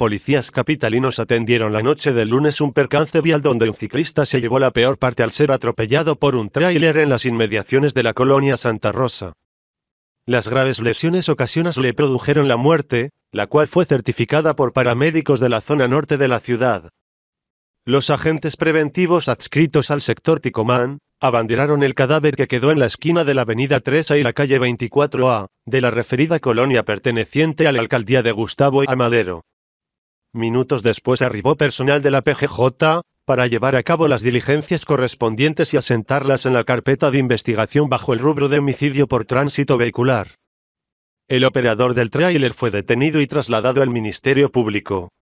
Policías capitalinos atendieron la noche del lunes un percance vial donde un ciclista se llevó la peor parte al ser atropellado por un tráiler en las inmediaciones de la colonia Santa Rosa. Las graves lesiones ocasionadas le produjeron la muerte, la cual fue certificada por paramédicos de la zona norte de la ciudad. Los agentes preventivos adscritos al sector Ticomán, abanderaron el cadáver que quedó en la esquina de la avenida 3A y la calle 24A, de la referida colonia perteneciente a la alcaldía de Gustavo y Amadero. Minutos después arribó personal de la PGJ, para llevar a cabo las diligencias correspondientes y asentarlas en la carpeta de investigación bajo el rubro de homicidio por tránsito vehicular. El operador del trailer fue detenido y trasladado al Ministerio Público.